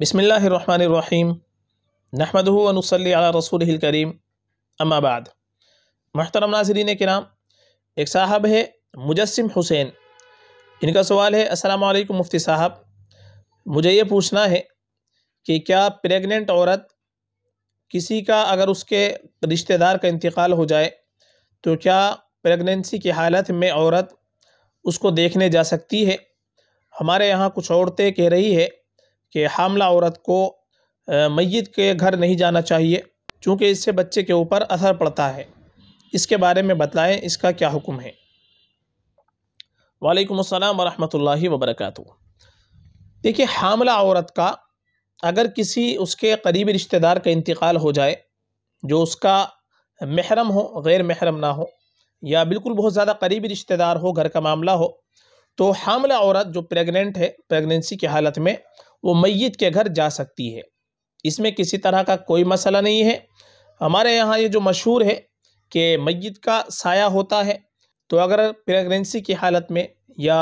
बसमीम अला रसूल करीम अम्माबाद महतरम नाजरीन नाम एक साहब है मुजस्म हुसैन इनका सवाल है असलकम मुफ्ती साहब मुझे ये पूछना है कि क्या प्रेग्नेंट औरत किसी का अगर उसके रिश्तेदार का इंतकाल हो जाए तो क्या प्रेगनेंसी की हालत में औरत उसको देखने जा सकती है हमारे यहाँ कुछ औरतें कह रही है कि हामला औरत को मैत के घर नहीं जाना चाहिए चूँकि इससे बच्चे के ऊपर असर पड़ता है इसके बारे में बतलाएं इसका क्या हुक्म है वालेकुम अस्सलाम वरहमतुल्लाहि वबरकatuh देखिए हामला औरत का अगर किसी उसके करीबी रिश्तेदार का इंतकाल हो जाए जो उसका महरम हो गैर महरम ना हो या बिल्कुल बहुत ज़्यादा करीबी रिश्तेदार हो घर का मामला हो तो हामला औरत जो प्रेग्नेंट है प्रेगनेंसी की हालत में वो मैत के घर जा सकती है इसमें किसी तरह का कोई मसला नहीं है हमारे यहाँ ये जो मशहूर है कि मैत का साया होता है तो अगर प्रेगनेंसी की हालत में या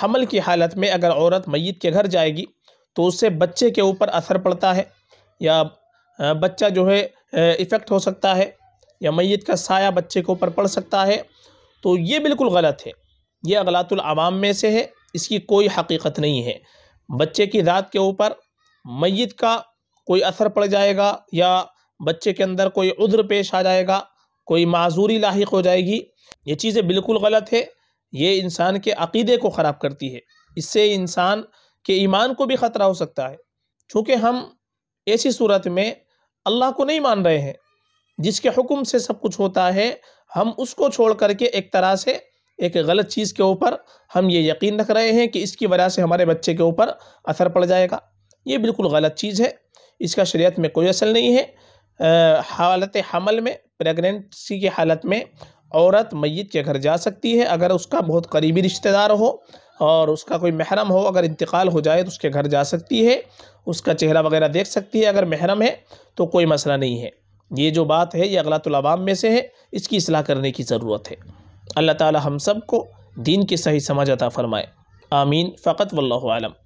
हमल की हालत में अगर औरत मैत के घर जाएगी तो उससे बच्चे के ऊपर असर पड़ता है या बच्चा जो है इफ़ेक्ट हो सकता है या मैत का साया बच्चे के ऊपर पड़ सकता है तो ये बिल्कुल गलत है ये अगलातुल अवाम में से है इसकी कोई हकीकत नहीं है बच्चे की ज़ात के ऊपर मैत का कोई असर पड़ जाएगा या बच्चे के अंदर कोई उद्र पेश आ जाएगा कोई माजूरी लाक हो जाएगी ये चीज़ें बिल्कुल गलत है ये इंसान के अकीदे को ख़राब करती है इससे इंसान के ईमान को भी ख़तरा हो सकता है चूँकि हम ऐसी सूरत में अल्लाह को नहीं मान रहे हैं जिसके हुक्म से सब कुछ होता है हम उसको छोड़ करके एक तरह से एक गलत चीज़ के ऊपर हम ये यकीन रख रहे हैं कि इसकी वजह से हमारे बच्चे के ऊपर असर पड़ जाएगा ये बिल्कुल गलत चीज़ है इसका शरीयत में कोई असल नहीं है हालत हमल में प्रेगनेंसी की हालत में औरत मैत के घर जा सकती है अगर उसका बहुत करीबी रिश्तेदार हो और उसका कोई महरम हो अगर इंतकाल हो जाए तो उसके घर जा सकती है उसका चेहरा वगैरह देख सकती है अगर महरम है तो कोई मसला नहीं है ये जो बात है ये अगला अगलातुलवाम में से है इसकी असलाह करने की ज़रूरत है अल्लाह ताला हम सब को दीन की सही समझ अता फ़रमाए आमीन फ़कत वल्लम